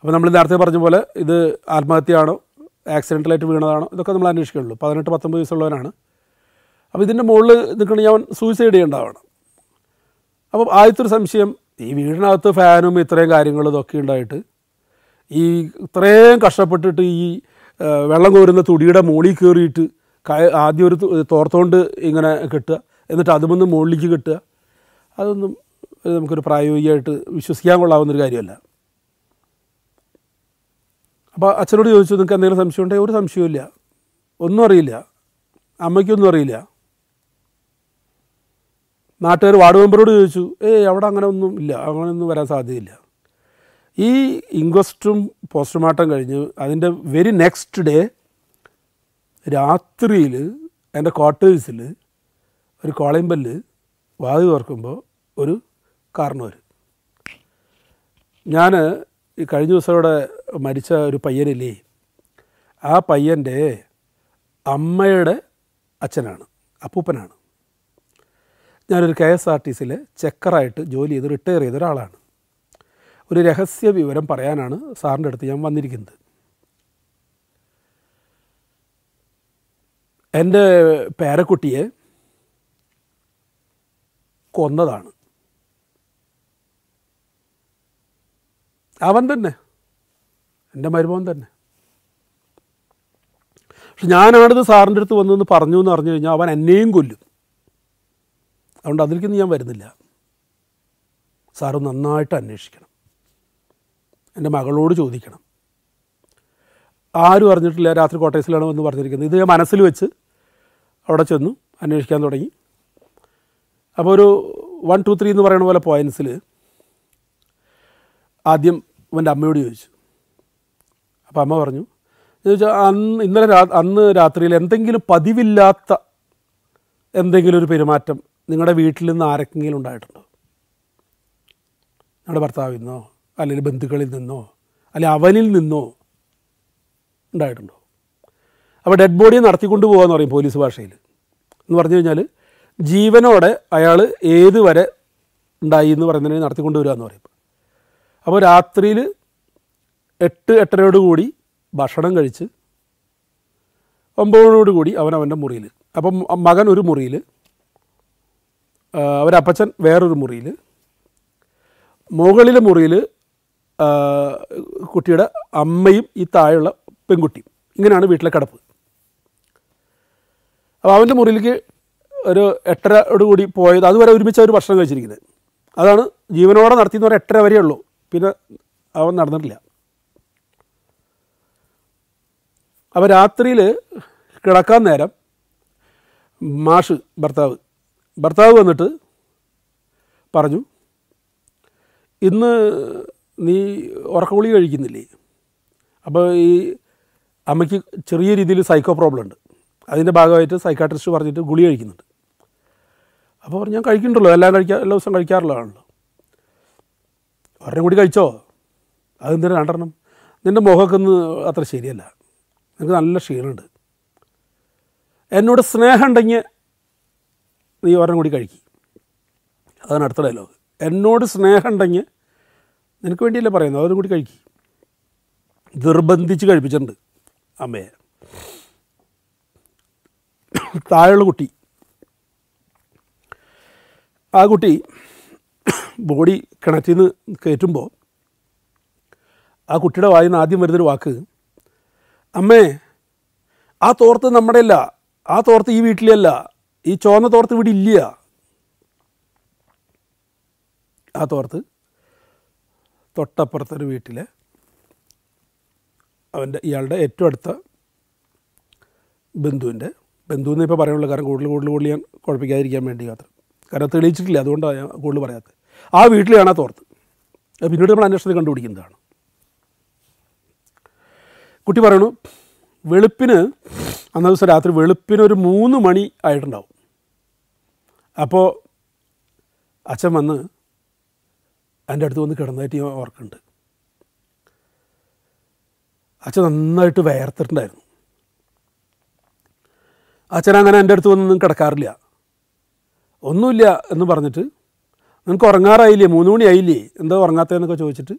അപ്പോൾ നമ്മൾ നേരത്തെ പറഞ്ഞ പോലെ ഇത് ആത്മഹത്യയാണോ ആക്സിഡൻ്റലായിട്ട് വീണതാണോ ഇതൊക്കെ നമ്മൾ അന്വേഷിക്കുള്ളൂ പതിനെട്ട് പത്തൊമ്പത് വയസ്സുള്ളവനാണ് അപ്പോൾ ഇതിൻ്റെ മുകളിൽ നിൽക്കണമെങ്കിൽ അവൻ സൂയിസൈഡ് ചെയ്യേണ്ടതാണ് അപ്പോൾ ആദ്യത്തെ സംശയം ഈ വീടിനകത്ത് ഫാനും ഇത്രയും കാര്യങ്ങളും ഇതൊക്കെ ഉണ്ടായിട്ട് ഈ ഇത്രയും കഷ്ടപ്പെട്ടിട്ട് ഈ വെള്ളം കോരുന്ന തുടിയുടെ മുകളിൽ കയറിയിട്ട് ആദ്യം ഒരു തോർത്തോണ്ട് ഇങ്ങനെ കിട്ടുക എന്നിട്ട് അതുമൊന്ന് മുകളിലേക്ക് കിട്ടുക അതൊന്നും നമുക്കൊരു പ്രായോഗികമായിട്ട് വിശ്വസിക്കാൻ കൊള്ളാവുന്നൊരു കാര്യമല്ല അപ്പോൾ അച്ഛനോട് ചോദിച്ചു നിങ്ങൾക്ക് എന്തെങ്കിലും സംശയം ഉണ്ടെങ്കിൽ ഒരു സംശയവുമില്ല ഒന്നും അറിയില്ല അമ്മയ്ക്കൊന്നും അറിയില്ല നാട്ടുകാർ വാർഡ് മെമ്പറോട് ചോദിച്ചു ഏയ് അവിടെ അങ്ങനെ ഒന്നും ഇല്ല അങ്ങനെയൊന്നും വരാൻ സാധ്യതയില്ല ഈ ഇൻക്വസ്റ്റും പോസ്റ്റ്മോർട്ടം കഴിഞ്ഞ് അതിൻ്റെ വെരി നെക്സ്റ്റ് ഡേ രാത്രിയിൽ എൻ്റെ ക്വാർട്ടേഴ്സിൽ ഒരു കോളയമ്പല്ല് വാതി തുറക്കുമ്പോൾ ഒരു കാരണവർ ഞാൻ ഈ കഴിഞ്ഞ ദിവസം ഇവിടെ മരിച്ച ഒരു പയ്യനില്ലേ ആ പയ്യൻ്റെ അമ്മയുടെ അച്ഛനാണ് അപ്പൂപ്പനാണ് ഞാനൊരു കെ എസ് ആർ ടി സിയിൽ ചെക്കറായിട്ട് ജോലി ചെയ്ത് റിട്ടയർ ചെയ്ത ഒരാളാണ് ഒരു രഹസ്യ വിവരം പറയാനാണ് സാറിൻ്റെ അടുത്ത് ഞാൻ വന്നിരിക്കുന്നത് എൻ്റെ പേരക്കുട്ടിയെ കൊന്നതാണ് അവൻ തന്നെ എൻ്റെ മരുമോൻ തന്നെ പക്ഷെ ഞാനാണിത് സാറിൻ്റെ അടുത്ത് വന്നെന്ന് പറഞ്ഞു എന്ന് പറഞ്ഞു കഴിഞ്ഞാൽ അവൻ എന്നെയും കൊല്ലും അതുകൊണ്ട് അതിലേക്കൊന്നും ഞാൻ വരുന്നില്ല സാറ് നന്നായിട്ട് അന്വേഷിക്കണം എൻ്റെ മകളോട് ചോദിക്കണം ആരും അറിഞ്ഞിട്ടില്ല രാത്രി കോട്ടേഴ്സിലാണ് വന്ന് പറഞ്ഞിരിക്കുന്നത് ഇത് ഞാൻ മനസ്സിൽ വെച്ച് അവിടെ ചെന്നു അന്വേഷിക്കാൻ തുടങ്ങി അപ്പോൾ ഒരു വൺ ടു ത്രീ എന്ന് പറയുന്ന പോലെ പോയിൻസിൽ ആദ്യം അവൻ്റെ അമ്മയോട് ചോദിച്ചു അപ്പോൾ അമ്മ പറഞ്ഞു എന്ന് വെച്ചാൽ അന്ന് ഇന്നലെ രാ അന്ന് രാത്രിയിൽ എന്തെങ്കിലും പതിവില്ലാത്ത എന്തെങ്കിലും ഒരു പെരുമാറ്റം നിങ്ങളുടെ വീട്ടിൽ നിന്ന് ആരെങ്കിലും ഉണ്ടായിട്ടുണ്ടോ നിങ്ങളുടെ ഭർത്താവിൽ നിന്നോ അല്ലെങ്കിൽ ബന്ധുക്കളിൽ നിന്നോ അല്ലെങ്കിൽ അവനിൽ നിന്നോ ഉണ്ടായിട്ടുണ്ടോ അപ്പോൾ ഡെഡ് ബോഡി നടത്തിക്കൊണ്ട് പോകാന്ന് പറയും പോലീസ് ഭാഷയിൽ എന്ന് പറഞ്ഞു കഴിഞ്ഞാൽ ജീവനോടെ അയാൾ ഏതുവരെ ഉണ്ടായി എന്ന് പറയുന്നതിന് നടത്തിക്കൊണ്ട് വരിക എന്ന് പറയും അപ്പോൾ രാത്രിയിൽ എട്ട് എട്ടരയോട് കൂടി ഭക്ഷണം കഴിച്ച് ഒമ്പതിനോട് കൂടി അവൻ അവൻ്റെ മുറിയിൽ അപ്പം മകൻ ഒരു മുറിയിൽ അവരപ്പച്ചൻ വേറൊരു മുറിയിൽ മുകളിലെ മുറിയിൽ കുട്ടിയുടെ അമ്മയും ഈ താഴെയുള്ള പെൺകുട്ടിയും ഇങ്ങനെയാണ് വീട്ടിലെ കിടപ്പ് അപ്പോൾ അവൻ്റെ മുറിയിലേക്ക് ഒരു എട്ടരയോട് കൂടി പോയത് അതുവരെ ഒരുമിച്ച് അവർ ഭക്ഷണം കഴിച്ചിരിക്കുന്നത് അതാണ് ജീവനോടെ നടത്തിയെന്ന് പറഞ്ഞാൽ എട്ടര വരെയുള്ളൂ പിന്നെ അവൻ നടന്നിട്ടില്ല അപ്പോൾ രാത്രിയിൽ കിടക്കാൻ നേരം മാഷ് ഭർത്താവ് ഭർത്താവ് വന്നിട്ട് പറഞ്ഞു ഇന്ന് നീ ഉറക്കഗുളി കഴിക്കുന്നില്ലേ അപ്പോൾ ഈ അമ്മയ്ക്ക് ചെറിയ രീതിയിൽ സൈക്കോ പ്രോബ്ലം ഉണ്ട് അതിൻ്റെ ഭാഗമായിട്ട് സൈക്കാട്രിസ്റ്റ് പറഞ്ഞിട്ട് ഗുളി കഴിക്കുന്നുണ്ട് അപ്പോൾ ഞാൻ കഴിക്കുന്നുണ്ടല്ലോ എല്ലാം കഴിക്കാൻ എല്ലാ ദിവസവും കഴിക്കാറുള്ളതാണല്ലോ ഒരെണ്ണം കൂടി കഴിച്ചോ അതെന്തിനാണ് രണ്ടെണ്ണം നിൻ്റെ മുഖമൊക്കെ ഒന്ന് അത്ര ശരിയല്ല നിനക്ക് നല്ല ക്ഷീണമുണ്ട് എന്നോട് സ്നേഹം ഉണ്ടെങ്കിൽ നീ ഒരെണ്ണം കൂടി കഴിക്കും അതാണ് അടുത്ത ഡയലോഗ് എന്നോട് സ്നേഹം ഉണ്ടെങ്കിൽ നിനക്ക് വേണ്ടിയല്ലേ പറയുന്നത് അവരും കൂടി കഴിക്കും നിർബന്ധിച്ച് കഴിപ്പിച്ചിട്ടുണ്ട് അമ്മയെ താഴെയുള്ള കുട്ടി ആ കുട്ടി ബോഡി കിണറ്റിൽ നിന്ന് കയറ്റുമ്പോൾ ആ കുട്ടിയുടെ വായിൽ നിന്ന് ആദ്യം വരുന്നൊരു വാക്ക് അമ്മേ ആ തോർത്ത് നമ്മുടെ അല്ല ആ തോർത്ത് ഈ വീട്ടിലല്ല ഈ ചോന്ന തോർത്ത് ഇവിടെ ഇല്ല ആ തോർത്ത് തൊട്ടപ്പുറത്തൊരു വീട്ടിലെ അവൻ്റെ ഇയാളുടെ ഏറ്റവും അടുത്ത ബന്ധുവിൻ്റെ ബന്ധു എന്ന് ഇപ്പോൾ പറയാനുള്ളൂ കാരണം കൂടുതൽ കൂടുതൽ കൂടുതൽ ഞാൻ കുഴപ്പിക്കാതിരിക്കാൻ വേണ്ടി മാത്രം കാരണം തെളിയിച്ചിട്ടില്ല അതുകൊണ്ടാണ് ഞാൻ കൂടുതൽ പറയാത്തത് ആ വീട്ടിലാണ് ആ തോർത്ത് പിന്നീട് നമ്മൾ അന്വേഷണത്തിൽ കണ്ടുപിടിക്കുന്നതാണ് കുട്ടി പറയണു വെളുപ്പിന് അന്നേ ദിവസം രാത്രി വെളുപ്പിന് ഒരു മൂന്ന് മണി ആയിട്ടുണ്ടാവും അപ്പോൾ അച്ഛൻ വന്ന് എൻ്റെ അടുത്ത് വന്ന് കിടന്നായിട്ട് ഞാൻ ഓർക്കുന്നുണ്ട് അച്ഛൻ നന്നായിട്ട് വേർത്തിട്ടുണ്ടായിരുന്നു അച്ഛൻ അങ്ങനെ എൻ്റെ അടുത്ത് വന്നൊന്നും കിടക്കാറില്ല ഒന്നുമില്ല എന്ന് പറഞ്ഞിട്ട് നിനക്ക് ഉറങ്ങാറായില്ലേ മൂന്ന് മണി ആയില്ലേ എന്താ ഉറങ്ങാത്തതെന്നൊക്കെ ചോദിച്ചിട്ട്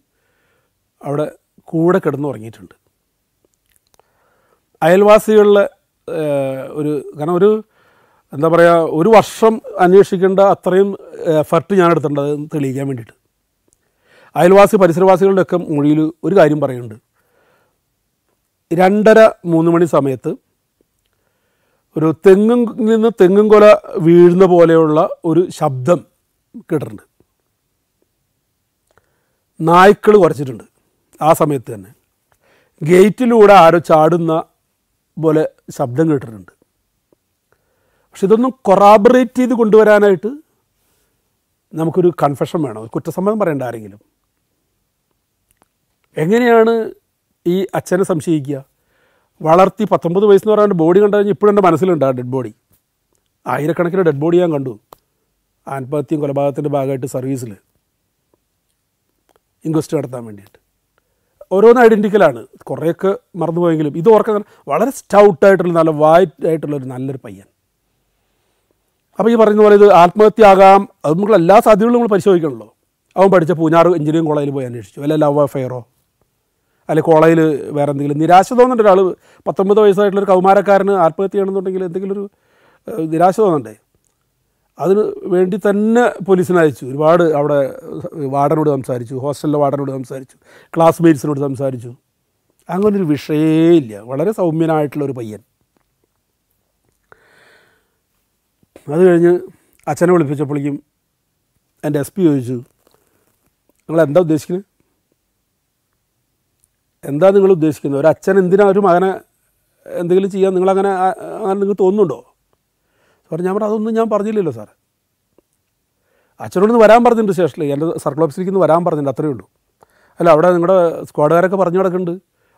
അവിടെ കൂടെ കിടന്ന് ഉറങ്ങിയിട്ടുണ്ട് അയൽവാസികളിലെ ഒരു കാരണം ഒരു എന്താ പറയുക ഒരു വർഷം അന്വേഷിക്കേണ്ട അത്രയും എഫർട്ട് ഞാൻ എടുത്തിട്ടുണ്ട് അത് തെളിയിക്കാൻ വേണ്ടിയിട്ട് അയൽവാസി പരിസരവാസികളുടെയൊക്കെ മൊഴിയിൽ ഒരു കാര്യം പറയുന്നുണ്ട് രണ്ടര മൂന്ന് മണി സമയത്ത് ഒരു തെങ്ങും നിന്ന് തെങ്ങും കൊല വീഴുന്ന പോലെയുള്ള ഒരു ശബ്ദം കേട്ടിട്ടുണ്ട് നായ്ക്കൾ കുറച്ചിട്ടുണ്ട് ആ സമയത്ത് തന്നെ ഗേറ്റിലൂടെ ആരോ ചാടുന്ന പോലെ ശബ്ദം കേട്ടിട്ടുണ്ട് പക്ഷെ ഇതൊന്നും കൊറാബറേറ്റ് ചെയ്ത് കൊണ്ടുവരാനായിട്ട് നമുക്കൊരു കൺഫഷൻ വേണം കുറ്റസമ്മതം പറയേണ്ട ആരെങ്കിലും എങ്ങനെയാണ് ഈ അച്ഛനെ സംശയിക്കുക വളർത്തി പത്തൊമ്പത് വയസ്സെന്ന് പറയാൻ ബോഡി കണ്ടു കഴിഞ്ഞാൽ ഇപ്പോഴും എൻ്റെ മനസ്സിലുണ്ട് ആ ഡെഡ് ബോഡി ആയിരക്കണക്കിന് ഡെഡ് ബോഡി ഞാൻ കണ്ടു ആത്മഹത്യയും കൊലപാതകത്തിൻ്റെ ഭാഗമായിട്ട് സർവീസിൽ ഇൻക്വസ്റ്റ് നടത്താൻ വേണ്ടിയിട്ട് ഓരോന്ന് ഐഡൻറ്റിക്കലാണ് കുറേയൊക്കെ മറന്നുപോയെങ്കിലും ഇത് ഓർക്കാൻ വളരെ സ്റ്റൗട്ടായിട്ടുള്ള നല്ല വൈറ്റ് ആയിട്ടുള്ള ഒരു നല്ലൊരു പയ്യൻ അപ്പോൾ ഈ പറയുന്ന പോലെ ഇത് ആത്മഹത്യ ആകാം അത് നമ്മൾ എല്ലാ സാധ്യതകളും നമ്മൾ പരിശോധിക്കണമല്ലോ അവൻ പഠിച്ച പൂഞ്ഞാർ എഞ്ചിനീയറിംഗ് കോളേജിൽ പോയി അന്വേഷിച്ചു അല്ലെ ലവ് അഫെയറോ അല്ലെ കോളേജിൽ വേറെ എന്തെങ്കിലും നിരാശ തോന്നുന്നുണ്ട് ഒരാൾ പത്തൊമ്പത് വയസ്സായിട്ടുള്ളൊരു കൗമാരക്കാരന് ആത്മഹത്യ ചെയ്യണമെന്നുണ്ടെങ്കിൽ എന്തെങ്കിലും ഒരു നിരാശ തോന്നണ്ടേ അതിന് വേണ്ടി തന്നെ പോലീസിനെ അയച്ചു ഒരുപാട് അവിടെ വാർഡനോട് സംസാരിച്ചു ഹോസ്റ്റലിലെ വാർഡനോട് സംസാരിച്ചു ക്ലാസ്മേറ്റ്സിനോട് സംസാരിച്ചു അങ്ങനൊരു വിഷയേ ഇല്ല വളരെ സൗമ്യനായിട്ടുള്ള ഒരു പയ്യൻ അത് കഴിഞ്ഞ് അച്ഛനെ വിളിപ്പിച്ചപ്പോഴേക്കും എൻ്റെ എസ് പി ചോദിച്ചു നിങ്ങൾ എന്താ ഉദ്ദേശിക്കുന്നത് എന്താ നിങ്ങൾ ഉദ്ദേശിക്കുന്നത് ഒരു അച്ഛൻ എന്തിനാ ഒരു മകനെ എന്തെങ്കിലും ചെയ്യാൻ നിങ്ങളങ്ങനെ അങ്ങനെ നിങ്ങൾക്ക് തോന്നുന്നുണ്ടോ സാർ ഞാൻ പറഞ്ഞു അതൊന്നും ഞാൻ പറഞ്ഞില്ലല്ലോ സാർ അച്ഛനോട് വരാൻ പറഞ്ഞിട്ടുണ്ട് സ്റ്റേഷനിൽ എൻ്റെ സർക്കിൾ ഓഫീസിലേക്ക് നിന്ന് വരാൻ പറഞ്ഞിട്ടുണ്ട് അത്രയേ ഉള്ളൂ അല്ല അവിടെ നിങ്ങളുടെ സ്ക്വാഡുകാരൊക്കെ പറഞ്ഞു കിടക്കുന്നുണ്ട്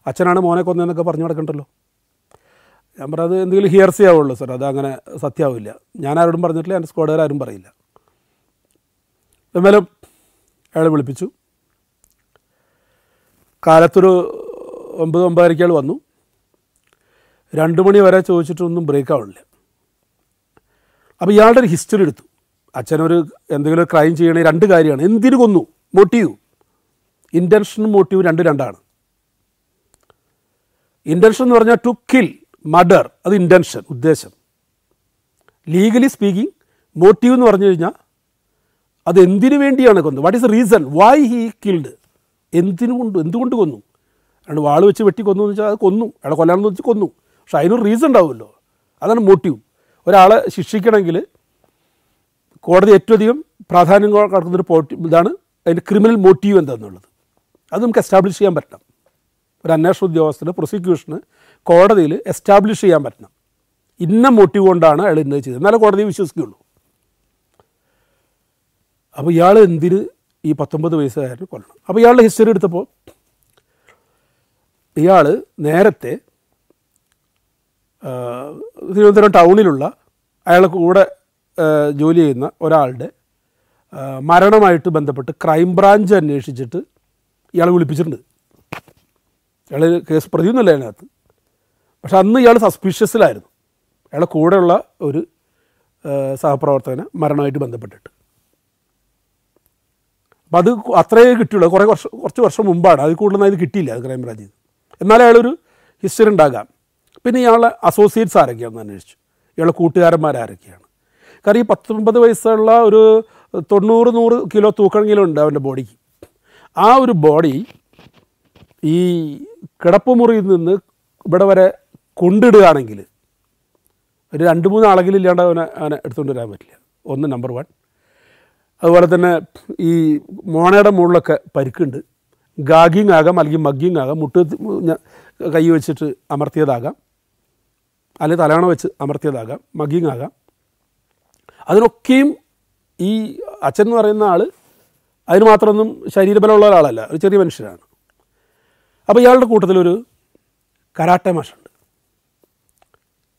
അച്ഛനാണ് മോനെ കൊന്നതെന്നൊക്കെ പറഞ്ഞു കിടക്കണ്ടല്ലോ ഞാൻ പറഞ്ഞത് എന്തെങ്കിലും ഹിയർസേ ആവുള്ളൂ സാർ അത് അങ്ങനെ സത്യമാവില്ല ഞാൻ ആരോടും പറഞ്ഞിട്ടില്ല എൻ്റെ സ്ക്വാഡുകാർ ആരും പറയില്ല എന്നാലും അയാൾ വിളിപ്പിച്ചു കാലത്തൊരു ഒമ്പത് ഒമ്പതരക്ക് വന്നു രണ്ട് മണി വരെ ചോദിച്ചിട്ടൊന്നും ബ്രേക്ക് ആവണില്ല അപ്പോൾ ഇയാളുടെ ഒരു ഹിസ്റ്ററി എടുത്തു അച്ഛനൊരു എന്തെങ്കിലും ക്രൈം ചെയ്യണേ രണ്ട് കാര്യമാണ് എന്തിനു കൊന്നു മോട്ടീവ് ഇൻറ്റൻഷനും മോട്ടീവ് രണ്ട് രണ്ടാണ് ഇൻറ്റൻഷൻ എന്ന് പറഞ്ഞാൽ ടു കിൽ മർഡർ അത് ഇൻറ്റൻഷൻ ഉദ്ദേശം ലീഗലി സ്പീക്കിംഗ് മോട്ടീവ് എന്ന് പറഞ്ഞു കഴിഞ്ഞാൽ അത് എന്തിനു വേണ്ടിയാണ് കൊന്നത് what is the reason why he killed എന്തിനു കൊണ്ട് എന്തുകൊണ്ട് കൊന്നു രണ്ട് വാൾ വെച്ച് വെട്ടി കൊന്നു എന്ന് വെച്ചാൽ അത് കൊന്നു അയാളെ കൊല്ലാണെന്ന് വെച്ച് കൊന്നു പക്ഷെ അതിനൊരു റീസൺ ഉണ്ടാവുമല്ലോ അതാണ് മോട്ടീവ് ഒരാളെ ശിക്ഷിക്കണമെങ്കിൽ കോടതി ഏറ്റവും അധികം പ്രാധാന്യം കൊടുക്കുന്നൊരു പോട്ടി ഇതാണ് അതിൻ്റെ ക്രിമിനൽ മോട്ടീവ് എന്താണെന്നുള്ളത് അത് നമുക്ക് എസ്റ്റാബ്ലിഷ് ചെയ്യാൻ പറ്റണം ഒരു അന്വേഷണ ഉദ്യോഗസ്ഥന് പ്രോസിക്യൂഷന് കോടതിയിൽ എസ്റ്റാബ്ലിഷ് ചെയ്യാൻ പറ്റണം ഇന്ന മോട്ടീവ് കൊണ്ടാണ് അയാൾ ഇന്നത് ചെയ്തത് എന്നാലേ കോടതി വിശ്വസിക്കുകയുള്ളൂ അപ്പോൾ ഇയാൾ എന്തിന് ഈ പത്തൊമ്പത് വയസ്സുകാരന് കൊല്ലണം അപ്പോൾ ഇയാളുടെ ഹിസ്റ്ററി എടുത്തപ്പോൾ ഇയാൾ നേരത്തെ തിരുവനന്തപുരം ടൗണിലുള്ള അയാളെ കൂടെ ജോലി ചെയ്യുന്ന ഒരാളുടെ മരണമായിട്ട് ബന്ധപ്പെട്ട് ക്രൈംബ്രാഞ്ച് അന്വേഷിച്ചിട്ട് ഇയാളെ വിളിപ്പിച്ചിട്ടുണ്ട് ഇയാൾ കേസ് പ്രതിയൊന്നുമല്ല അതിനകത്ത് പക്ഷെ അന്ന് ഇയാൾ സസ്പീഷ്യസിലായിരുന്നു അയാളെ കൂടെയുള്ള ഒരു സഹപ്രവർത്തകന് മരണമായിട്ട് ബന്ധപ്പെട്ടിട്ട് അപ്പം അത് അത്രയേ കിട്ടിയുള്ളൂ കുറേ വർഷം കുറച്ച് വർഷം മുമ്പാണ് അത് കൂടുതലൊന്നും അത് കിട്ടിയില്ല അത് ക്രൈംബ്രാഞ്ചിൽ എന്നാൽ അയാളൊരു ഹിസ്റ്ററി ഉണ്ടാകാം പിന്നെ ഇയാളെ അസോസിയേറ്റ്സ് ആരൊക്കെയാണെന്ന് അന്വേഷിച്ചു ഇയാളെ കൂട്ടുകാരന്മാരാരൊക്കെയാണ് കാരണം ഈ പത്തൊമ്പത് വയസ്സുള്ള ഒരു തൊണ്ണൂറ് നൂറ് കിലോ തൂക്കണെങ്കിലും ഉണ്ട് അവൻ്റെ ബോഡിക്ക് ആ ഒരു ബോഡി ഈ കിടപ്പുമുറിയിൽ നിന്ന് ഇവിടെ വരെ കൊണ്ടിടുകയാണെങ്കിൽ ഒരു രണ്ട് മൂന്ന് ഇല്ലാണ്ട് അവനെ അവനെ എടുത്തുകൊണ്ട് വരാൻ പറ്റില്ല ഒന്ന് നമ്പർ വൺ അതുപോലെ തന്നെ ഈ മോണയുടെ മുകളിലൊക്കെ പരിക്കുണ്ട് ഗാഗിങ് ആകാം അല്ലെങ്കിൽ മഗ്ഗിങ് ആകാം മുട്ട് കൈ വെച്ചിട്ട് അമർത്തിയതാകാം അല്ലെ തലാണ വെച്ച് അമർത്തിയതാകാം മഗിങ് ആകാം അതിനൊക്കെയും ഈ അച്ഛൻ എന്ന് പറയുന്ന ആൾ അതിന് മാത്രമൊന്നും ശരീരബലമുള്ള ഒരാളല്ല ഒരു ചെറിയ മനുഷ്യനാണ് അപ്പോൾ ഇയാളുടെ കൂട്ടത്തിലൊരു കരാട്ടെ മാഷുണ്ട്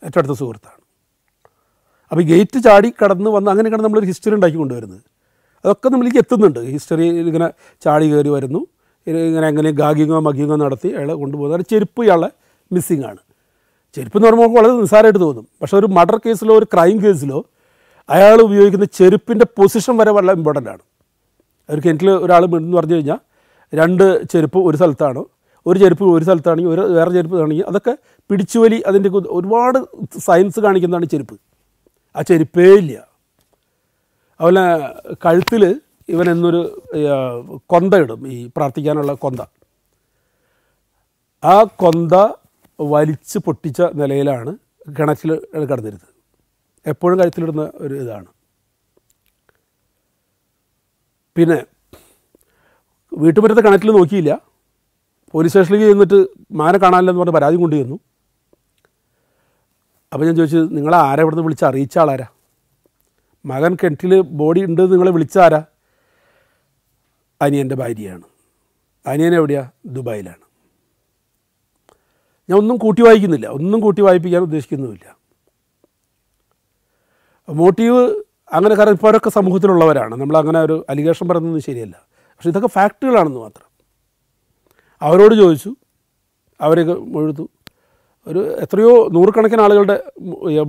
ഏറ്റവും അടുത്ത സുഹൃത്താണ് അപ്പോൾ ഗേറ്റ് ചാടി കടന്ന് വന്ന് അങ്ങനെയൊക്കെയാണ് നമ്മളൊരു ഹിസ്റ്ററി ഉണ്ടാക്കി കൊണ്ടുവരുന്നത് അതൊക്കെ നമ്മളിലേക്ക് എത്തുന്നുണ്ട് ഹിസ്റ്ററി ഇങ്ങനെ ചാടി കയറി വരുന്നു ഇങ്ങനെ എങ്ങനെ ഗാഗിങ്ങോ മഗിങ്ങോ നടത്തി അയാളെ കൊണ്ടുപോകുന്നത് ചെരുപ്പ് ഇയാളെ മിസ്സിങ്ങാണ് ചെരുപ്പ് എന്ന് പറയുമ്പോൾ വളരെ നിസ്സാരമായിട്ട് തോന്നും പക്ഷേ ഒരു മർഡർ കേസിലോ ഒരു ക്രൈം കേസിലോ അയാൾ ഉപയോഗിക്കുന്ന ചെരുപ്പിൻ്റെ പൊസിഷൻ വരെ വളരെ ഇമ്പോർട്ടൻ്റ് ആണ് ഒരു കിണറ്റിൽ ഒരാൾ എന്ന് പറഞ്ഞു കഴിഞ്ഞാൽ രണ്ട് ചെരുപ്പ് ഒരു സ്ഥലത്താണ് ഒരു ചെരുപ്പ് ഒരു സ്ഥലത്താണെങ്കിൽ ഒരു വേറെ ചെരുപ്പ് ആണെങ്കിൽ അതൊക്കെ പിടിച്ചുവലി അതിൻ്റെ ഒരുപാട് സയൻസ് കാണിക്കുന്നതാണ് ചെരുപ്പ് ആ ചെരുപ്പേ ഇല്ല അതുപോലെ കഴുത്തിൽ ഇവൻ എന്നൊരു കൊന്ത ഇടും ഈ പ്രാർത്ഥിക്കാനുള്ള കൊന്ത ആ കൊന്ത വലിച്ചു പൊട്ടിച്ച നിലയിലാണ് കിണറ്റിൽ കിടന്നിരുന്നത് എപ്പോഴും കഴുത്തിലിടുന്ന ഒരു ഇതാണ് പിന്നെ വീട്ടുപുറത്തെ കിണറ്റിൽ നോക്കിയില്ല പോലീസ് സ്റ്റേഷനിലേക്ക് ചെന്നിട്ട് മാനെ കാണാനില്ലെന്ന് പറഞ്ഞ് പരാതി കൊണ്ടു ചെന്നു അപ്പോൾ ഞാൻ ചോദിച്ചു നിങ്ങളെ ആരെ ഇവിടുന്ന് വിളിച്ച് അറിയിച്ച ആളാരാ മകൻ കിണറ്റിൽ ബോഡി ഉണ്ട് നിങ്ങളെ വിളിച്ചാരാ അനിയൻ്റെ ഭാര്യയാണ് അനിയൻ എവിടെയാ ദുബായിലാണ് ഞാൻ ഒന്നും കൂട്ടി വായിക്കുന്നില്ല ഒന്നും കൂട്ടി വായിപ്പിക്കാൻ ഉദ്ദേശിക്കുന്നുമില്ല മോട്ടീവ് അങ്ങനെ കാരണം ഇപ്പോൾ അവരൊക്കെ സമൂഹത്തിലുള്ളവരാണ് നമ്മൾ അങ്ങനെ ഒരു അലിഗേഷൻ പറയുന്നത് ശരിയല്ല പക്ഷെ ഇതൊക്കെ ഫാക്റ്റുകളാണെന്ന് മാത്രം അവരോട് ചോദിച്ചു അവരെ എഴുതു ഒരു എത്രയോ നൂറുകണക്കിന് ആളുകളുടെ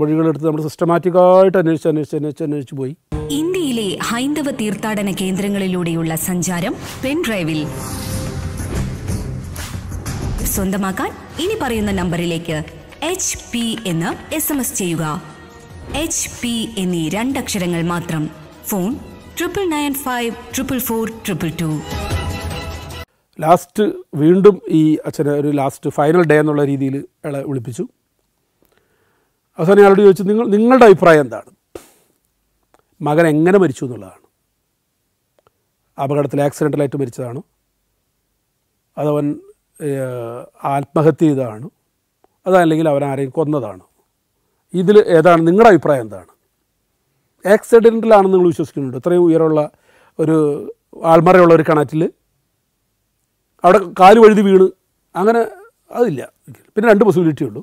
വഴികളെടുത്ത് നമ്മൾ സിസ്റ്റമാറ്റിക്കായിട്ട് അന്വേഷിച്ച് അന്വേഷിച്ച് അന്വേഷിച്ച് അന്വേഷിച്ച് പോയി ഇന്ത്യയിലെ ഹൈന്ദവ തീർത്ഥാടന കേന്ദ്രങ്ങളിലൂടെയുള്ള സഞ്ചാരം പെൻഡ്രൈവിൽ സ്വന്തമാക്കാൻ ഇനി പറയുന്ന നമ്പറിലേക്ക് എച്ച് പി എന്ന് എസ് എം എസ് ചെയ്യുക എച്ച് പി എന്നീ രണ്ടക്ഷരങ്ങൾ മാത്രം phone triple nine five triple four triple two last വീണ്ടും ഈ അച്ഛനെ ഒരു ലാസ്റ്റ് ഫൈനൽ ഡേ എന്നുള്ള രീതിയിൽ അയാളെ വിളിപ്പിച്ചു അവസാനം അയാളോട് ചോദിച്ചു നിങ്ങൾ നിങ്ങളുടെ അഭിപ്രായം എന്താണ് മകൻ എങ്ങനെ മരിച്ചു എന്നുള്ളതാണ് അപകടത്തിൽ ആക്സിഡൻ്റലായിട്ട് മരിച്ചതാണോ അതവൻ ആത്മഹത്യ ചെയ്തതാണ് അതല്ലെങ്കിൽ അവരാരെയും കൊന്നതാണ് ഇതിൽ ഏതാണ് നിങ്ങളുടെ അഭിപ്രായം എന്താണ് ആക്സിഡൻറ്റിലാണെന്ന് നിങ്ങൾ വിശ്വസിക്കുന്നുണ്ട് ഇത്രയും ഉയരമുള്ള ഒരു ആൾമറയുള്ള ഒരു കിണറ്റിൽ അവിടെ കാല് വഴുതി വീണ് അങ്ങനെ അതില്ല പിന്നെ രണ്ട് പോസിബിലിറ്റി ഉള്ളൂ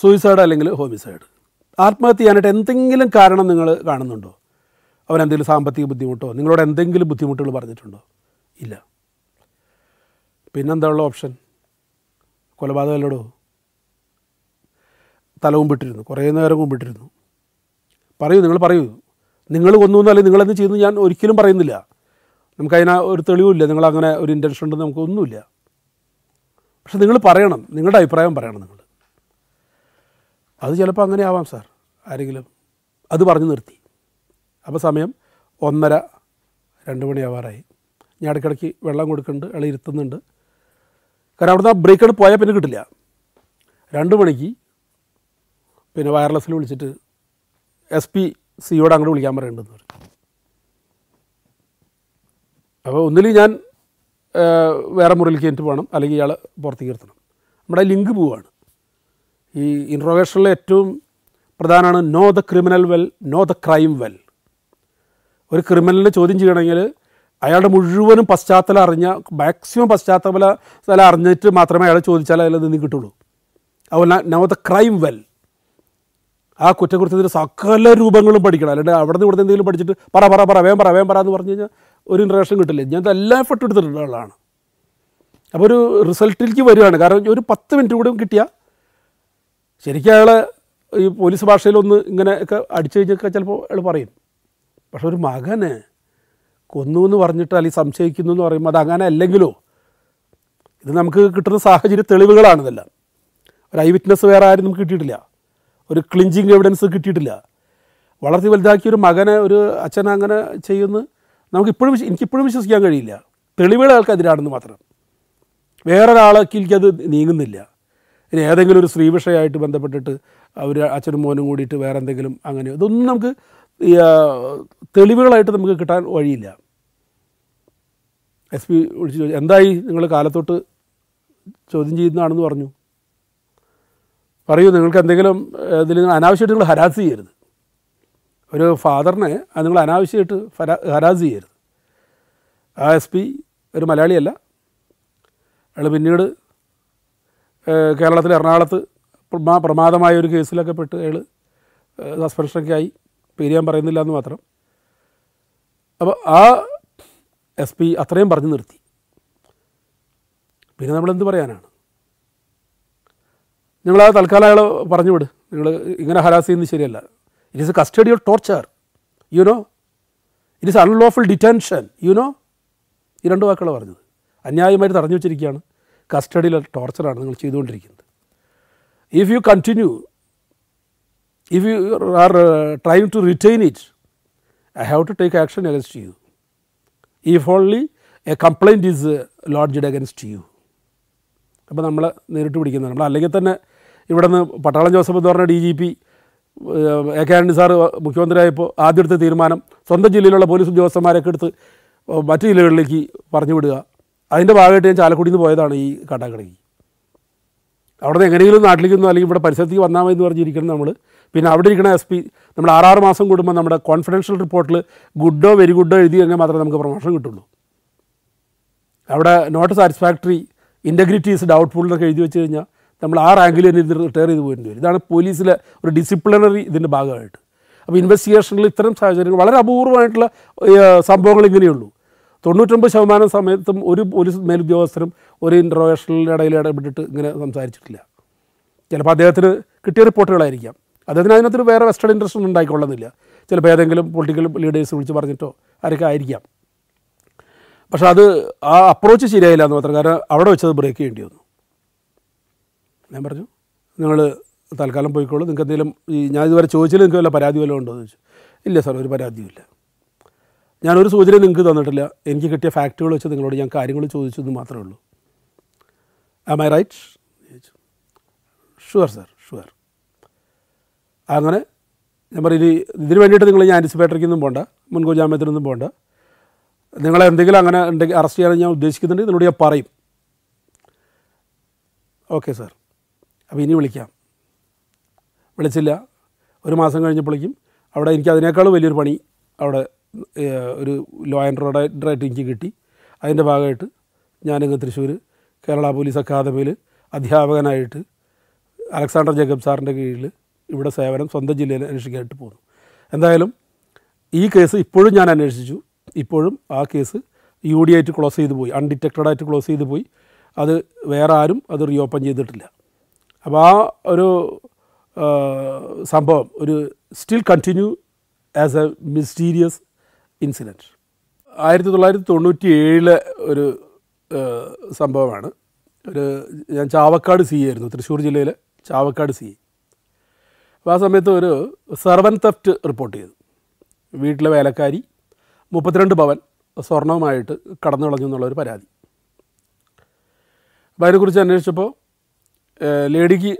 സൂയിസൈഡ് അല്ലെങ്കിൽ ഹോമിസൈഡ് ആത്മഹത്യ ചെയ്യാനായിട്ട് എന്തെങ്കിലും കാരണം നിങ്ങൾ കാണുന്നുണ്ടോ അവരെന്തെങ്കിലും സാമ്പത്തിക ബുദ്ധിമുട്ടോ നിങ്ങളോട് എന്തെങ്കിലും ബുദ്ധിമുട്ടുകൾ പറഞ്ഞിട്ടുണ്ടോ ഇല്ല പിന്നെന്താ ഉള്ള ഓപ്ഷൻ കൊലപാതകമല്ലടോ തലവും വിട്ടിരുന്നു കുറേ നേരം കുമ്പിട്ടിരുന്നു പറയൂ നിങ്ങൾ പറയൂ നിങ്ങൾ കൊന്നു എന്നല്ലേ നിങ്ങളെന്ന് ചെയ്യുന്നു ഞാൻ ഒരിക്കലും പറയുന്നില്ല നമുക്കതിനാ ഒരു തെളിവില്ല നിങ്ങളങ്ങനെ ഒരു ഇൻറ്റൻഷൻ ഉണ്ടെന്ന് നമുക്കൊന്നുമില്ല പക്ഷെ നിങ്ങൾ പറയണം നിങ്ങളുടെ അഭിപ്രായം പറയണം നിങ്ങൾ അത് ചിലപ്പോൾ അങ്ങനെ ആവാം സാർ ആരെങ്കിലും അത് പറഞ്ഞു നിർത്തി അപ്പോൾ സമയം ഒന്നര രണ്ട് മണിയാവാറായി ഞാൻ ഇടയ്ക്കിടയ്ക്ക് വെള്ളം കൊടുക്കുന്നുണ്ട് ഇളയിരുത്തുന്നുണ്ട് കാരണം അവിടുന്ന് ആ ബ്രേക്ക് പോയാൽ പിന്നെ കിട്ടില്ല രണ്ട് മണിക്ക് പിന്നെ വയർലെസ്സിൽ വിളിച്ചിട്ട് എസ് പി സിയോട് അങ്ങോട്ട് വിളിക്കാൻ പറയേണ്ടതെന്ന് പറഞ്ഞു അപ്പോൾ ഒന്നിൽ ഞാൻ വേറെ മുറിയിലേക്ക് എനിക്ക് പോകണം അല്ലെങ്കിൽ ഇയാൾ പുറത്തേക്ക് ഇരുത്തണം നമ്മുടെ ലിങ്ക് പോവുകയാണ് ഈ ഇൻട്രോവേഷനിലെ ഏറ്റവും പ്രധാനമാണ് know the criminal well know the crime well ഒരു ക്രിമിനലിനെ ചോദ്യം ചെയ്യണമെങ്കിൽ അയാളുടെ മുഴുവനും പശ്ചാത്തലം അറിഞ്ഞ മാക്സിമം പശ്ചാത്തല സ്ഥലം അറിഞ്ഞിട്ട് മാത്രമേ അയാൾ ചോദിച്ചാൽ അയാൾ നിന്ന് കിട്ടുള്ളൂ അതുപോലെ നോ ദ ക്രൈം വെൽ ആ കുറ്റകൃത്യത്തിൻ്റെ സകല രൂപങ്ങളും പഠിക്കണം അല്ലാണ്ട് അവിടെ നിന്ന് ഇവിടുന്ന് എന്തെങ്കിലും പഠിച്ചിട്ട് പറ പറ പറ വേം പറ വേം പറ എന്ന് പറഞ്ഞു കഴിഞ്ഞാൽ ഒരു ഇൻട്രേഷൻ കിട്ടില്ല ഞാൻ എല്ലാ എഫർട്ട് എടുത്തിട്ടുള്ള ആളാണ് അപ്പോൾ ഒരു റിസൾട്ടിലേക്ക് വരികയാണ് കാരണം ഒരു പത്ത് മിനിറ്റ് കൂടെ കിട്ടിയാൽ ശരിക്കും അയാൾ ഈ പോലീസ് ഭാഷയിലൊന്ന് ഇങ്ങനെയൊക്കെ അടിച്ചു കഴിഞ്ഞൊക്കെ ചിലപ്പോൾ അയാൾ പറയും പക്ഷെ ഒരു മകനെ കൊന്നു എന്ന് പറഞ്ഞിട്ട് അല്ലെങ്കിൽ സംശയിക്കുന്നു എന്ന് പറയുമ്പോൾ അത് അങ്ങനെ അല്ലെങ്കിലോ ഇത് നമുക്ക് കിട്ടുന്ന സാഹചര്യ തെളിവുകളാണ് ഇതെല്ലാം ഒരു ഐ വിറ്റ്നസ് വേറെ ആരും നമുക്ക് കിട്ടിയിട്ടില്ല ഒരു ക്ലിഞ്ചിങ് എവിഡൻസ് കിട്ടിയിട്ടില്ല വളർത്തി വലുതാക്കിയ ഒരു മകനെ ഒരു അച്ഛൻ അങ്ങനെ ചെയ്യുന്നു ഇപ്പോഴും എനിക്കിപ്പോഴും വിശ്വസിക്കാൻ കഴിയില്ല തെളിവുകൾ ആൾക്കെതിരാണെന്ന് മാത്രം വേറൊരാളേക്ക് എനിക്കത് നീങ്ങുന്നില്ല ഇനി ഏതെങ്കിലും ഒരു സ്ത്രീ വിഷയമായിട്ട് ബന്ധപ്പെട്ടിട്ട് അവർ അച്ഛനും മോനും കൂടിയിട്ട് വേറെ എന്തെങ്കിലും അങ്ങനെ ഇതൊന്നും നമുക്ക് തെളിവുകളായിട്ട് നമുക്ക് കിട്ടാൻ വഴിയില്ല എസ് പി വിളിച്ച് ചോദിച്ചു എന്തായി നിങ്ങൾ കാലത്തോട്ട് ചോദ്യം ചെയ്യുന്നതാണെന്ന് പറഞ്ഞു പറയൂ നിങ്ങൾക്ക് എന്തെങ്കിലും ഇതിൽ നിങ്ങൾ അനാവശ്യമായിട്ട് നിങ്ങൾ ഹരാസ് ചെയ്യരുത് ഒരു ഫാദറിനെ നിങ്ങൾ അനാവശ്യമായിട്ട് ഹരാസ് ചെയ്യരുത് ആ എസ് പി ഒരു മലയാളിയല്ല അയാൾ പിന്നീട് കേരളത്തിൽ എറണാകുളത്ത് പ്രമാദമായ ഒരു കേസിലൊക്കെ പെട്ട് അയാൾ സസ്പെൻഷനൊക്കെ ആയി പേര് ഞാൻ പറയുന്നില്ല എന്ന് മാത്രം അപ്പോൾ ആ എസ് പി അത്രയും പറഞ്ഞു നിർത്തി പിന്നെ നമ്മളെന്ത് പറയാനാണ് ഞങ്ങൾ ആ തൽക്കാലം അയാൾ പറഞ്ഞു വിട് നിങ്ങൾ ഇങ്ങനെ ഹരാസ് ചെയ്യുന്നത് ശരിയല്ല it is a custody of torture you know it is unlawful detention you know ഈ രണ്ട് വാക്കുകളാണ് പറഞ്ഞത് അന്യായമായിട്ട് തടഞ്ഞു വെച്ചിരിക്കുകയാണ് കസ്റ്റഡിയിൽ ടോർച്ചറാണ് നിങ്ങൾ ചെയ്തുകൊണ്ടിരിക്കുന്നത് if you continue If you are uh, trying to retain it, I have to take action against you, if only a complaint is uh, lodged against you. അപ്പോൾ നമ്മൾ നേരിട്ട് പിടിക്കുന്നത് നമ്മൾ അല്ലെങ്കിൽ തന്നെ ഇവിടുന്ന് പട്ടാളം ജോസഫ് എന്ന് പറഞ്ഞ D G P A K Antony sir മുഖ്യമന്ത്രിയായപ്പോൾ ആദ്യത്തെ തീരുമാനം സ്വന്തം ജില്ലയിലുള്ള പോലീസ് ഉദ്യോഗസ്ഥന്മാരൊക്കെ എടുത്ത് മറ്റു ജില്ലകളിലേക്ക് പറഞ്ഞു വിടുക അതിൻ്റെ ഭാഗമായിട്ട് ഞാൻ ചാലക്കുടിയിൽ നിന്ന് പോയതാണ് ഈ കാട്ടാക്കടയ്ക്ക് അവിടെ നിന്ന് എങ്ങനെയെങ്കിലും നാട്ടിലേക്കൊന്നും അല്ലെങ്കിൽ ഇവിടെ പരിസരത്തേക്ക് വന്നാൽ മതി എന്ന് പറഞ്ഞിരിക്കണം നമ്മൾ പിന്നെ അവിടെ ഇരിക്കുന്ന എസ് പി നമ്മൾ ആറാറ് മാസം കൂടുമ്പോൾ നമ്മുടെ കോൺഫിഡൻഷ്യൽ റിപ്പോർട്ടിൽ ഗുഡോ വെരി ഗുഡോ എഴുതി കഴിഞ്ഞാൽ മാത്രമേ നമുക്ക് പ്രമോഷൻ കിട്ടുള്ളൂ അവിടെ not satisfactory integrities is doubtful എന്നൊക്കെ എഴുതി വെച്ച് കഴിഞ്ഞാൽ നമ്മൾ ആ റാങ്കിൽ തന്നെ ഇരുന്ന് റിട്ടയർ ചെയ്ത് പോയിട്ട് വരും ഇതാണ് പോലീസിലെ ഒരു ഡിസിപ്ലിനറി ഇതിൻ്റെ ഭാഗമായിട്ട് അപ്പോൾ ഇൻവെസ്റ്റിഗേഷനിൽ ഇത്തരം സാഹചര്യങ്ങൾ വളരെ അപൂർവമായിട്ടുള്ള സംഭവങ്ങൾ ഇങ്ങനെയുള്ളൂ തൊണ്ണൂറ്റൊമ്പത് ശതമാനം സമയത്തും ഒരു പോലീസ് മേലുദ്യോഗസ്ഥരും ഒരു ഇൻ്റർവേഷനിൽ ഇടയിൽ ഇടപെട്ടിട്ട് ഇങ്ങനെ സംസാരിച്ചിട്ടില്ല ചിലപ്പോൾ അദ്ദേഹത്തിന് കിട്ടിയ റിപ്പോർട്ടുകളായിരിക്കാം അദ്ദേഹത്തിന് അതിനകത്തൊരു വേറെ വെസ്റ്റേൺ ഇൻട്രസ്റ്റ് ഒന്നും ഉണ്ടായിക്കൊള്ളുന്നില്ല ചിലപ്പോൾ ഏതെങ്കിലും പൊളിറ്റിക്കൽ ലീഡേഴ്സ് വിളിച്ച് പറഞ്ഞിട്ടോ ആരൊക്കെ ആയിരിക്കാം പക്ഷെ അത് ആ അപ്രോച്ച് ശരിയായില്ല എന്ന് മാത്രം കാരണം അവിടെ വെച്ചത് ബ്രേക്ക് ചെയ്യേണ്ടി വന്നു ഞാൻ പറഞ്ഞു നിങ്ങൾ തൽക്കാലം പോയിക്കോളൂ നിങ്ങൾക്ക് എന്തെങ്കിലും ഈ ഞാൻ ഇതുവരെ ചോദിച്ചില്ല നിങ്ങൾക്ക് വല്ല പരാതി വല്ലതും ഉണ്ടോ എന്ന് ചോദിച്ചു ഇല്ല സാർ ഒരു പരാതിയുമില്ല ഞാനൊരു സൂചന നിങ്ങൾക്ക് തന്നിട്ടില്ല എനിക്ക് കിട്ടിയ ഫാക്റ്റുകൾ വെച്ച് നിങ്ങളോട് ഞാൻ കാര്യങ്ങൾ ചോദിച്ചു എന്ന് മാത്രമേ ഉള്ളൂ ആ my right sure sir sure അങ്ങനെ ഞാൻ പറയും ഇനി ഇതിന് വേണ്ടിയിട്ട് നിങ്ങൾ ഈ ഒന്നും പോകണ്ട മുൻകൂർ ജാമ്യത്തിനൊന്നും പോകണ്ട നിങ്ങളെ എന്തെങ്കിലും അങ്ങനെ ഉണ്ടെങ്കിൽ അറസ്റ്റ് ചെയ്യാൻ ഞാൻ ഉദ്ദേശിക്കുന്നുണ്ട് എന്നോട് ഞാൻ പറയും ഓക്കെ സാർ അപ്പോൾ ഇനി വിളിക്കാം വിളിച്ചില്ല ഒരു മാസം കഴിഞ്ഞപ്പോഴേക്കും അവിടെ എനിക്ക് അതിനേക്കാൾ വലിയൊരു പണി അവിടെ ഒരു ലോ ആൻഡ് റോഡായിട്ട് എനിക്ക് കിട്ടി അതിൻ്റെ ഭാഗമായിട്ട് ഞാനിങ്ങ് തൃശ്ശൂർ കേരള പോലീസ് അക്കാദമിയിൽ അധ്യാപകനായിട്ട് അലക്സാണ്ടർ ജേക്കബ് സാറിൻ്റെ കീഴിൽ ഇവിടെ സേവനം സ്വന്തം ജില്ലയിൽ അന്വേഷിക്കാനായിട്ട് പോകുന്നു എന്തായാലും ഈ കേസ് ഇപ്പോഴും ഞാൻ അന്വേഷിച്ചു ഇപ്പോഴും ആ കേസ് യു ഡി ആയിട്ട് ക്ലോസ് ചെയ്ത് പോയി അൺഡിറ്റക്റ്റഡ് ആയിട്ട് ക്ലോസ് ചെയ്ത് പോയി അത് വേറെ ആരും അത് റീഓപ്പൺ ചെയ്തിട്ടില്ല അപ്പോൾ ആ ഒരു സംഭവം ഒരു still continue as a mysterious incident ആയിരത്തി തൊള്ളായിരത്തി തൊണ്ണൂറ്റി ഏഴിലെ ഒരു സംഭവമാണ് ഒരു ഞാൻ ചാവക്കാട് സി ആയിരുന്നു തൃശ്ശൂർ ജില്ലയിലെ ചാവക്കാട് സി അപ്പോൾ ആ സമയത്ത് ഒരു സെർവൻ തെഫ്റ്റ് റിപ്പോർട്ട് ചെയ്തു വീട്ടിലെ വേലക്കാരി മുപ്പത്തിരണ്ട് പവൻ സ്വർണവുമായിട്ട് കടന്നു കളഞ്ഞു എന്നുള്ളൊരു പരാതി അപ്പോൾ അതിനെക്കുറിച്ച് അന്വേഷിച്ചപ്പോൾ ലേഡിക്ക്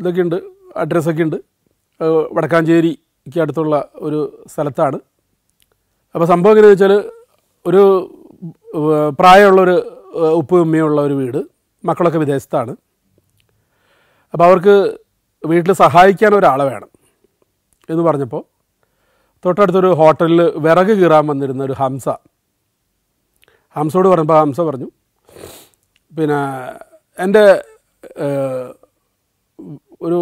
ഇതൊക്കെ ഉണ്ട് അഡ്രസ്സൊക്കെ ഉണ്ട് വടക്കാഞ്ചേരിക്ക് അടുത്തുള്ള ഒരു സ്ഥലത്താണ് അപ്പോൾ സംഭവം എങ്ങനെയാണെന്ന് വെച്ചാൽ ഒരു പ്രായമുള്ളൊരു ഉപ്പുമ്മയുള്ള ഒരു വീട് മക്കളൊക്കെ വിദേശത്താണ് അപ്പോൾ അവർക്ക് വീട്ടിൽ സഹായിക്കാൻ ഒരാളെ വേണം എന്ന് പറഞ്ഞപ്പോൾ തൊട്ടടുത്തൊരു ഹോട്ടലിൽ വിറക് കീറാൻ വന്നിരുന്ന ഒരു ഹംസ ഹംസോട് പറഞ്ഞപ്പോൾ ഹംസ പറഞ്ഞു പിന്നെ എൻ്റെ ഒരു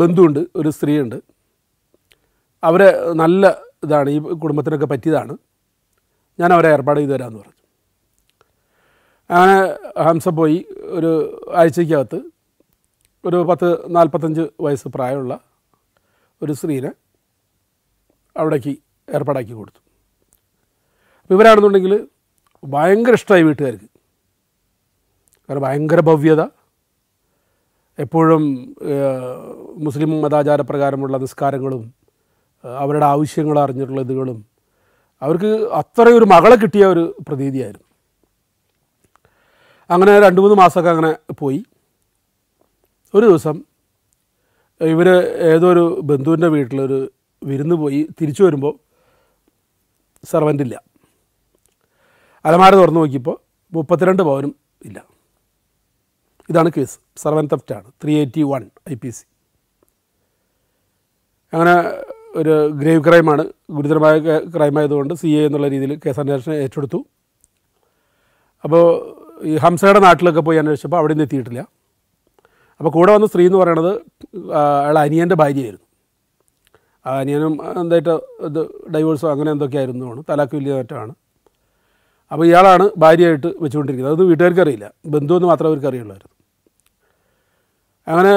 ബന്ധുണ്ട് ഒരു സ്ത്രീയുണ്ട് അവരെ നല്ല ഇതാണ് ഈ കുടുംബത്തിനൊക്കെ പറ്റിയതാണ് ഞാൻ അവരെ ഏർപ്പാട് ചെയ്തു തരാമെന്ന് പറഞ്ഞു അങ്ങനെ ഹംസ പോയി ഒരു ആഴ്ചയ്ക്കകത്ത് ഒരു പത്ത് നാൽപ്പത്തഞ്ച് വയസ്സ് പ്രായമുള്ള ഒരു സ്ത്രീനെ അവിടേക്ക് ഏർപ്പാടാക്കി കൊടുത്തു അപ്പോൾ ഇവരാണെന്നുണ്ടെങ്കിൽ ഭയങ്കര ഇഷ്ടമായി വീട്ടുകാർക്ക് കാരണം ഭയങ്കര ഭവ്യത എപ്പോഴും മുസ്ലിം പ്രകാരമുള്ള നിസ്കാരങ്ങളും അവരുടെ ആവശ്യങ്ങൾ അറിഞ്ഞിട്ടുള്ള ഇതുകളും അവർക്ക് അത്രയൊരു മകളെ കിട്ടിയ ഒരു പ്രതീതിയായിരുന്നു അങ്ങനെ രണ്ട് മൂന്ന് മാസമൊക്കെ അങ്ങനെ പോയി ഒരു ദിവസം ഇവർ ഏതോ ഒരു ബന്ധുവിൻ്റെ വീട്ടിലൊരു വിരുന്ന് പോയി തിരിച്ചു വരുമ്പോൾ സർവൻ്റ് ഇല്ല അലമാര തുറന്നു നോക്കിയപ്പോൾ മുപ്പത്തിരണ്ട് പവനും ഇല്ല ഇതാണ് കേസ് സർവൻ തെഫ്റ്റാണ് three eighty one I P C അങ്ങനെ ഒരു ഗ്രേവ് ക്രൈമാണ് ഗുരുതരമായ ക്രൈമായതുകൊണ്ട് സി എ എന്നുള്ള രീതിയിൽ കേസ് അന്വേഷണം ഏറ്റെടുത്തു അപ്പോൾ ഈ ഹംസയുടെ നാട്ടിലൊക്കെ പോയി അന്വേഷിച്ചപ്പോൾ അവിടെ നിന്ന് എത്തിയിട്ടില്ല അപ്പോൾ കൂടെ വന്ന സ്ത്രീ എന്ന് പറയണത് അയാൾ അനിയൻ്റെ ഭാര്യയായിരുന്നു ആ അനിയനും എന്തായിട്ട് ഇത് ഡൈവോഴ്സോ അങ്ങനെ ആയിരുന്നു ആണ് തലാക്ക് വലിയ അപ്പോൾ ഇയാളാണ് ഭാര്യയായിട്ട് വെച്ചുകൊണ്ടിരിക്കുന്നത് അത് വീട്ടുകാർക്ക് അറിയില്ല ബന്ധുവെന്ന് മാത്രമേ അവർക്ക് അറിയുള്ളായിരുന്നു അങ്ങനെ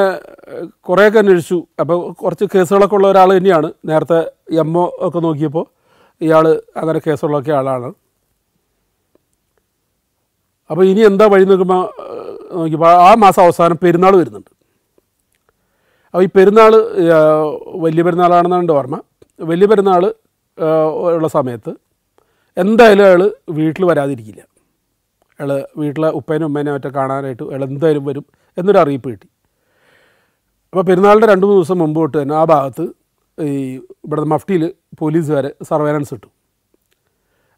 കുറേയൊക്കെ അന്വേഷിച്ചു അപ്പോൾ കുറച്ച് കേസുകളൊക്കെ ഉള്ള ഒരാൾ തന്നെയാണ് നേരത്തെ എം ഒ ഒക്കെ നോക്കിയപ്പോൾ ഇയാൾ അങ്ങനെ കേസുകളൊക്കെ ആളാണ് അപ്പോൾ ഇനി എന്താ വഴി നോക്കുമ്പോൾ ആ മാസം അവസാനം പെരുന്നാൾ വരുന്നുണ്ട് അപ്പോൾ ഈ പെരുന്നാൾ വലിയ എൻ്റെ ഓർമ്മ വലിയ പെരുന്നാൾ ഉള്ള സമയത്ത് എന്തായാലും അയാൾ വീട്ടിൽ വരാതിരിക്കില്ല അയാൾ വീട്ടിലെ ഉപ്പേനും ഉമ്മേനെ മറ്റേ കാണാനായിട്ട് അയാൾ എന്തായാലും വരും എന്നൊരു അറിയിപ്പ് കിട്ടി അപ്പോൾ പെരുന്നാളിൻ്റെ രണ്ട് മൂന്ന് ദിവസം മുമ്പ് തൊട്ട് തന്നെ ആ ഭാഗത്ത് ഈ ഇവിടുത്തെ മഫ്റ്റിയിൽ പോലീസുകാരെ സർവേലൻസ് ഇട്ടു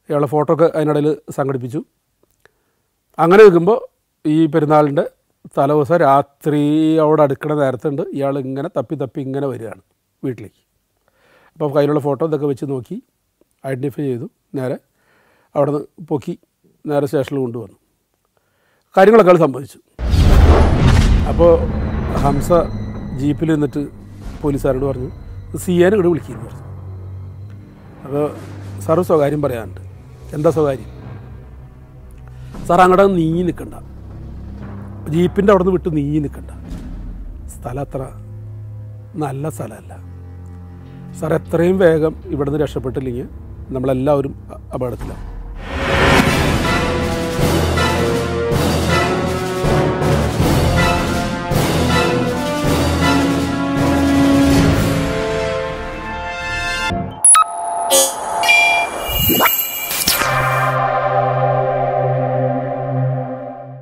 ഇയാളെ ഫോട്ടോ ഒക്കെ അതിനിടയിൽ സംഘടിപ്പിച്ചു അങ്ങനെ നിൽക്കുമ്പോൾ ഈ പെരുന്നാളിൻ്റെ തലേദിവസം രാത്രി അവിടെ അടുക്കണ നേരത്തുണ്ട് ഇയാൾ ഇങ്ങനെ തപ്പി തപ്പി ഇങ്ങനെ വരികയാണ് വീട്ടിലേക്ക് അപ്പോൾ കയ്യിലുള്ള ഫോട്ടോ ഇതൊക്കെ വെച്ച് നോക്കി ഐഡൻറ്റിഫൈ ചെയ്തു നേരെ അവിടെ നിന്ന് പൊക്കി നേരെ സ്റ്റേഷനിൽ കൊണ്ടുവന്നു കാര്യങ്ങളൊക്കെ അത് സംഭവിച്ചു അപ്പോൾ ഹംസ ജീപ്പിൽ നിന്നിട്ട് പോലീസുകാരോട് പറഞ്ഞു സി എനെ ഇവിടെ വിളിക്കുന്നു പറഞ്ഞു അപ്പോൾ സാറ് സ്വകാര്യം പറയാനുണ്ട് എന്താ സ്വകാര്യം സാർ അങ്ങോട്ട് നീങ്ങി നിൽക്കണ്ട ജീപ്പിൻ്റെ അവിടെ നിന്ന് വിട്ട് നീങ്ങി നിൽക്കണ്ട സ്ഥലം അത്ര നല്ല സ്ഥലമല്ല സാർ എത്രയും വേഗം ഇവിടെ നിന്ന് രക്ഷപ്പെട്ടില്ലെങ്കിൽ നമ്മളെല്ലാവരും അപകടത്തിലാണ്